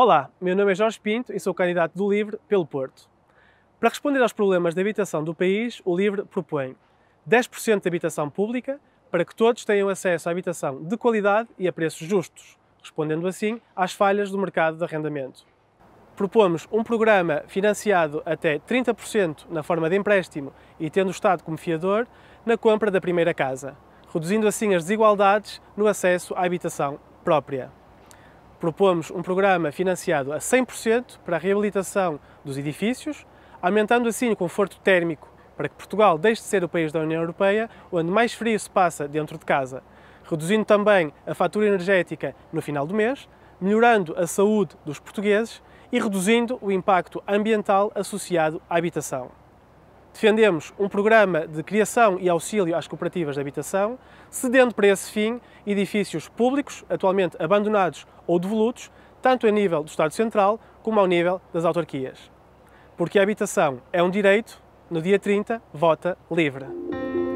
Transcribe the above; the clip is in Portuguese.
Olá, meu nome é Jorge Pinto e sou candidato do LIVRE pelo Porto. Para responder aos problemas de habitação do país, o LIVRE propõe 10% de habitação pública para que todos tenham acesso à habitação de qualidade e a preços justos, respondendo assim às falhas do mercado de arrendamento. Propomos um programa financiado até 30% na forma de empréstimo e tendo o Estado como fiador na compra da primeira casa, reduzindo assim as desigualdades no acesso à habitação própria propomos um programa financiado a 100% para a reabilitação dos edifícios, aumentando assim o conforto térmico para que Portugal deixe de ser o país da União Europeia onde mais frio se passa dentro de casa, reduzindo também a fatura energética no final do mês, melhorando a saúde dos portugueses e reduzindo o impacto ambiental associado à habitação defendemos um programa de criação e auxílio às cooperativas de habitação, cedendo para esse fim edifícios públicos, atualmente abandonados ou devolutos, tanto a nível do Estado Central como ao nível das autarquias. Porque a habitação é um direito, no dia 30, vota livre.